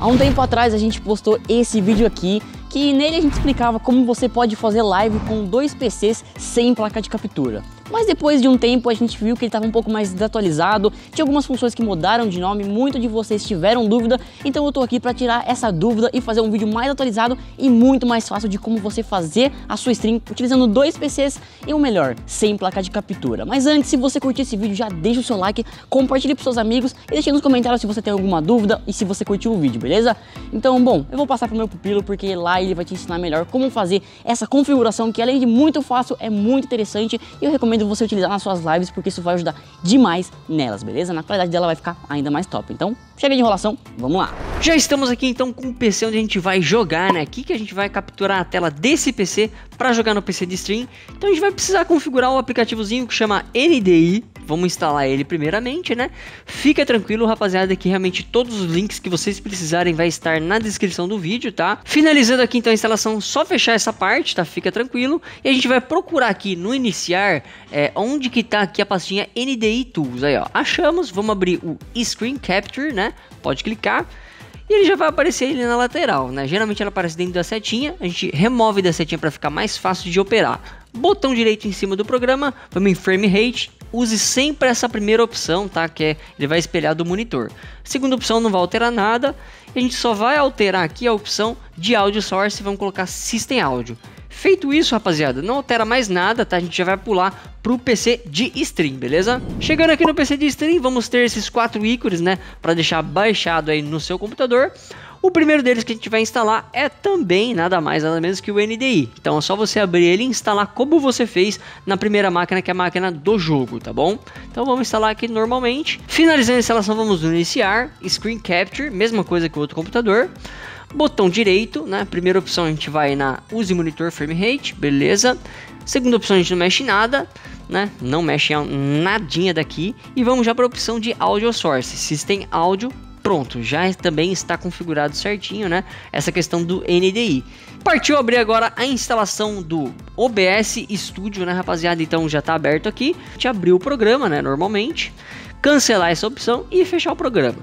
Há um tempo atrás a gente postou esse vídeo aqui que nele a gente explicava como você pode fazer live com dois PCs sem placa de captura. Mas depois de um tempo a gente viu que ele estava um pouco mais desatualizado, tinha algumas funções que mudaram de nome, muito de vocês tiveram dúvida, então eu estou aqui para tirar essa dúvida e fazer um vídeo mais atualizado e muito mais fácil de como você fazer a sua stream utilizando dois PCs e o melhor, sem placa de captura. Mas antes, se você curtiu esse vídeo, já deixa o seu like, compartilhe para seus amigos e deixe nos comentários se você tem alguma dúvida e se você curtiu o vídeo, beleza? Então, bom, eu vou passar para o meu pupilo porque lá e ele vai te ensinar melhor como fazer essa configuração que além de muito fácil, é muito interessante e eu recomendo você utilizar nas suas lives porque isso vai ajudar demais nelas, beleza? Na qualidade dela vai ficar ainda mais top. Então, chega de enrolação, vamos lá! Já estamos aqui então com o PC onde a gente vai jogar, né? Aqui que a gente vai capturar a tela desse PC para jogar no PC de stream. Então a gente vai precisar configurar o um aplicativozinho que chama NDI, vamos instalar ele primeiramente, né? Fica tranquilo, rapaziada, que realmente todos os links que vocês precisarem vai estar na descrição do vídeo, tá? Finalizando aqui então a instalação, só fechar essa parte, tá? Fica tranquilo. E a gente vai procurar aqui no iniciar, é, onde que tá aqui a pastinha NDI Tools, aí ó. Achamos, vamos abrir o Screen Capture, né? Pode clicar e ele já vai aparecer ele na lateral, né? Geralmente ela aparece dentro da setinha, a gente remove da setinha para ficar mais fácil de operar. Botão direito em cima do programa, vamos em frame rate, use sempre essa primeira opção, tá? Que é, ele vai espelhar do monitor. Segunda opção não vai alterar nada. A gente só vai alterar aqui a opção de áudio source, vamos colocar System Audio. Feito isso, rapaziada, não altera mais nada, tá? A gente já vai pular pro PC de stream, beleza? Chegando aqui no PC de stream, vamos ter esses quatro ícones, né? Para deixar baixado aí no seu computador. O primeiro deles que a gente vai instalar é também nada mais nada menos que o NDI. Então é só você abrir ele e instalar como você fez na primeira máquina, que é a máquina do jogo, tá bom? Então vamos instalar aqui normalmente. Finalizando a instalação, vamos iniciar, screen capture, mesma coisa que o outro computador botão direito, né? Primeira opção a gente vai na use monitor frame rate, beleza? Segunda opção a gente não mexe em nada, né? Não mexe em nadinha daqui e vamos já para a opção de audio source, system áudio pronto, já também está configurado certinho, né? Essa questão do NDI. Partiu abrir agora a instalação do OBS Studio, né, rapaziada? Então já está aberto aqui. A gente abriu o programa, né, normalmente. Cancelar essa opção e fechar o programa.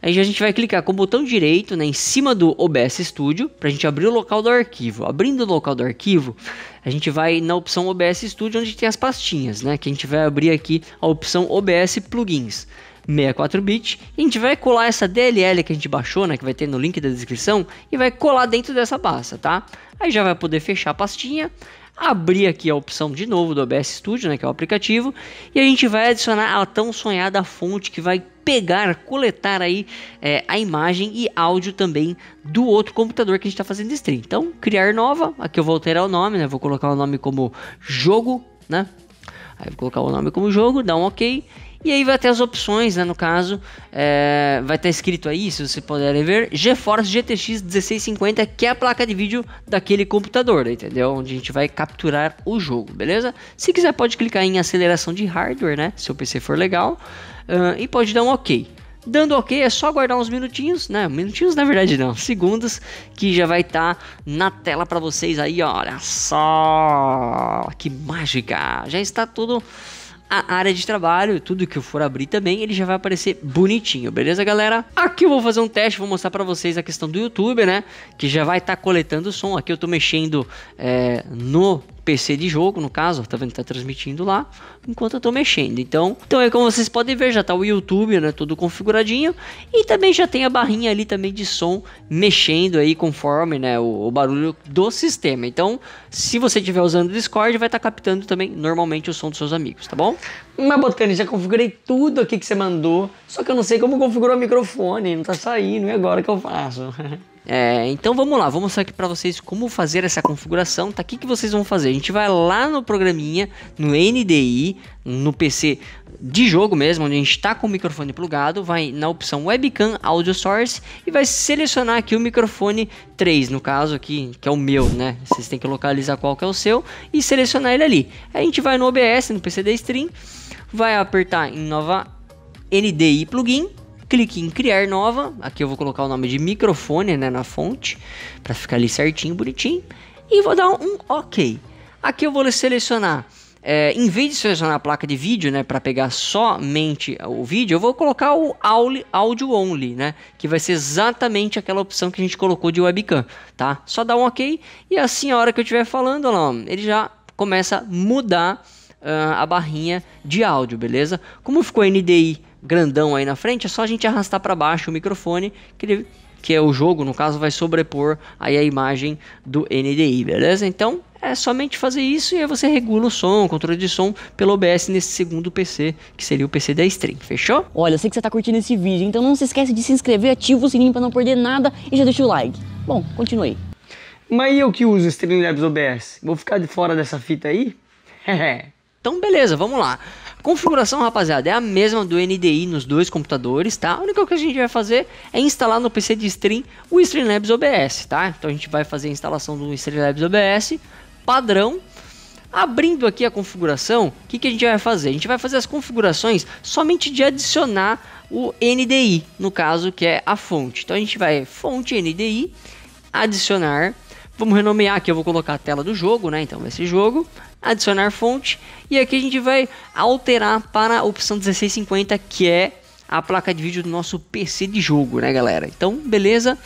Aí a gente vai clicar com o botão direito né, em cima do OBS Studio para a gente abrir o local do arquivo. Abrindo o local do arquivo, a gente vai na opção OBS Studio onde tem as pastinhas, né? Que a gente vai abrir aqui a opção OBS Plugins. 64-bit. E a gente vai colar essa DLL que a gente baixou, né, que vai ter no link da descrição, e vai colar dentro dessa pasta, tá? Aí já vai poder fechar a pastinha, abrir aqui a opção de novo do OBS Studio, né, que é o aplicativo, e a gente vai adicionar a tão sonhada fonte que vai pegar, coletar aí é, a imagem e áudio também do outro computador que a gente está fazendo stream. Então, criar nova, aqui eu vou alterar o nome, né, vou colocar o nome como jogo, né, aí vou colocar o nome como jogo, dá um ok, e aí vai ter as opções, né? No caso, é, vai estar tá escrito aí, se você puder ver, GeForce GTX 1650, que é a placa de vídeo daquele computador, entendeu? Onde a gente vai capturar o jogo, beleza? Se quiser, pode clicar em aceleração de hardware, né? Se o PC for legal, uh, e pode dar um OK. Dando ok, é só aguardar uns minutinhos, né? Minutinhos na verdade não, segundos, que já vai estar tá na tela para vocês aí, olha só! Que mágica! Já está tudo a área de trabalho, tudo que eu for abrir também, ele já vai aparecer bonitinho, beleza, galera? Aqui eu vou fazer um teste, vou mostrar para vocês a questão do YouTube, né? Que já vai estar tá coletando o som. Aqui eu tô mexendo é, no PC de jogo, no caso, tá vendo? Tá transmitindo lá, enquanto eu tô mexendo. Então, então é como vocês podem ver, já tá o YouTube, né, todo configuradinho, e também já tem a barrinha ali também de som mexendo aí conforme, né, o, o barulho do sistema. Então, se você estiver usando o Discord, vai estar tá captando também normalmente o som dos seus amigos, tá bom? Mas, Botani, já configurei tudo aqui que você mandou, só que eu não sei como configurar o microfone, não tá saindo, e agora que eu faço? É, então vamos lá, vou mostrar aqui para vocês como fazer essa configuração, tá? O que, que vocês vão fazer? A gente vai lá no programinha, no NDI, no PC de jogo mesmo, onde a gente está com o microfone plugado, vai na opção Webcam Audio Source e vai selecionar aqui o microfone 3, no caso aqui, que é o meu, né? Vocês têm que localizar qual que é o seu e selecionar ele ali. A gente vai no OBS, no PC da Stream, vai apertar em nova NDI Plugin, clique em criar nova, aqui eu vou colocar o nome de microfone, né, na fonte, para ficar ali certinho, bonitinho, e vou dar um OK. Aqui eu vou selecionar é, em vez de selecionar a placa de vídeo, né, para pegar somente o vídeo, eu vou colocar o Audio Only, né, que vai ser exatamente aquela opção que a gente colocou de webcam, tá? Só dá um OK e assim a hora que eu estiver falando, lá, ele já começa a mudar uh, a barrinha de áudio, beleza? Como ficou NDI grandão aí na frente, é só a gente arrastar para baixo o microfone que ele que é o jogo, no caso, vai sobrepor aí a imagem do NDI, beleza? Então, é somente fazer isso e aí você regula o som, o controle de som pelo OBS nesse segundo PC, que seria o PC da Stream, fechou? Olha, eu sei que você tá curtindo esse vídeo, então não se esquece de se inscrever, ativa o sininho para não perder nada e já deixa o like. Bom, continue. Mas eu que uso Streamlabs OBS? Vou ficar de fora dessa fita aí? então beleza, vamos lá. Configuração, rapaziada, é a mesma do NDI nos dois computadores, tá? A única coisa que a gente vai fazer é instalar no PC de stream o Streamlabs OBS, tá? Então a gente vai fazer a instalação do Streamlabs OBS, padrão. Abrindo aqui a configuração, o que, que a gente vai fazer? A gente vai fazer as configurações somente de adicionar o NDI, no caso que é a fonte. Então a gente vai fonte NDI, adicionar, vamos renomear aqui, eu vou colocar a tela do jogo, né? Então vai ser jogo, adicionar fonte e aqui a gente vai alterar para a opção 1650 que é a placa de vídeo do nosso PC de jogo, né, galera? Então, beleza?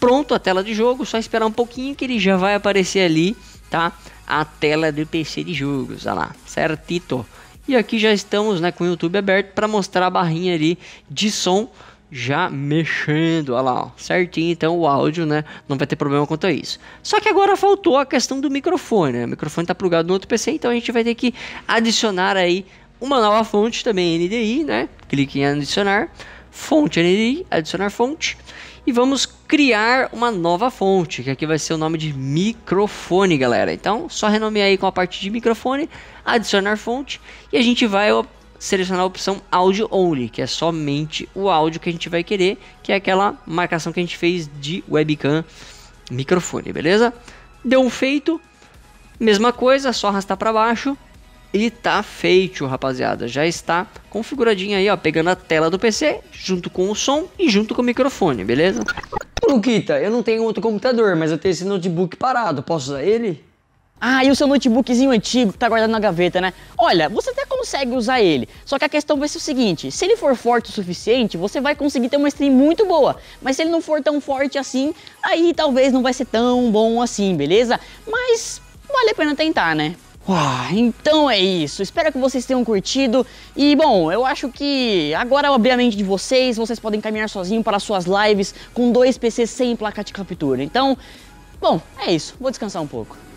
Pronto a tela de jogo, só esperar um pouquinho que ele já vai aparecer ali tá? A tela do PC de jogos, olha lá, certito. E aqui já estamos né, com o YouTube aberto para mostrar a barrinha ali de som já mexendo, olha lá, ó, certinho, então o áudio, né, não vai ter problema quanto a isso. Só que agora faltou a questão do microfone, né, o microfone tá plugado no outro PC, então a gente vai ter que adicionar aí uma nova fonte também, NDI, né, clique em adicionar, fonte NDI, adicionar fonte, e vamos criar uma nova fonte, que aqui vai ser o nome de microfone, galera. Então, só renomear aí com a parte de microfone, adicionar fonte e a gente vai selecionar a opção áudio only, que é somente o áudio que a gente vai querer, que é aquela marcação que a gente fez de webcam microfone, beleza? Deu um feito, mesma coisa, só arrastar para baixo e tá feito, rapaziada. Já está configuradinho aí, ó. Pegando a tela do PC, junto com o som e junto com o microfone, beleza? Luquita, eu não tenho outro computador, mas eu tenho esse notebook parado. Posso usar ele? Ah, e o seu notebookzinho antigo que tá guardado na gaveta, né? Olha, você até consegue usar ele. Só que a questão vai ser o seguinte: se ele for forte o suficiente, você vai conseguir ter uma stream muito boa. Mas se ele não for tão forte assim, aí talvez não vai ser tão bom assim, beleza? Mas vale a pena tentar, né? Uau, ah, então é isso, espero que vocês tenham curtido e bom, eu acho que agora eu abri a mente de vocês, vocês podem caminhar sozinho para suas lives com dois PCs sem placa de captura, então, bom, é isso, vou descansar um pouco.